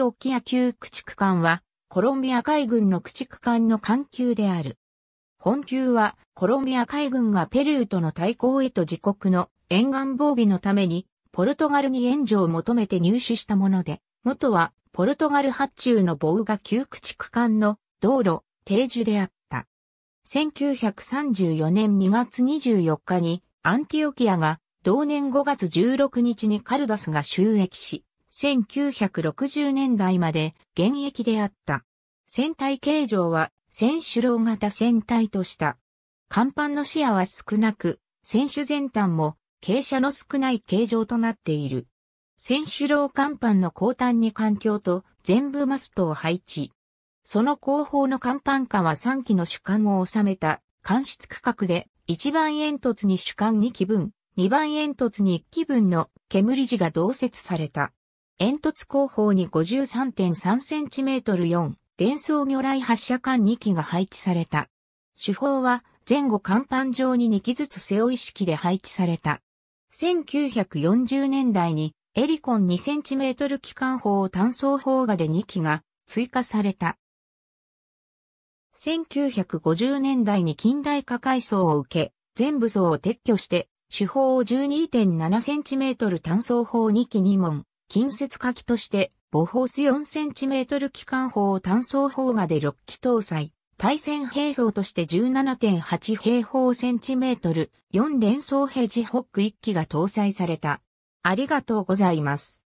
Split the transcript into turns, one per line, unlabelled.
ト沖野球駆逐艦は、コロンビア海軍の駆逐艦の艦級である。本級は、コロンビア海軍がペルーとの対抗へと自国の沿岸防備のために、ポルトガルに援助を求めて入手したもので、元は、ポルトガル発注の防が旧駆逐艦の道路、定住であった。1934年2月24日に、アンティオキアが、同年5月16日にカルダスが収益し、1960年代まで現役であった。船体形状は船首楼型船体とした。甲板の視野は少なく、船首全端も傾斜の少ない形状となっている。船首楼甲板の後端に環境と全部マストを配置。その後方の甲板下は3機の主管を収めた間室区画で1番煙突に主管2機分、2番煙突に1機分の煙地が同設された。煙突後方に 53.3cm4 連装魚雷発射管2機が配置された。手法は前後甲板上に2機ずつ背負い式で配置された。1940年代にエリコン 2cm 機関砲を単装砲画で2機が追加された。1950年代に近代化改装を受け、全部層を撤去して、手法を 12.7cm 単装砲2機2門、近接火器として、ボホース 4cm 機関砲を単装砲画で6機搭載。対戦兵装として17.8平方センチメートル4連装ヘジホック1機が搭載された。ありがとうございます。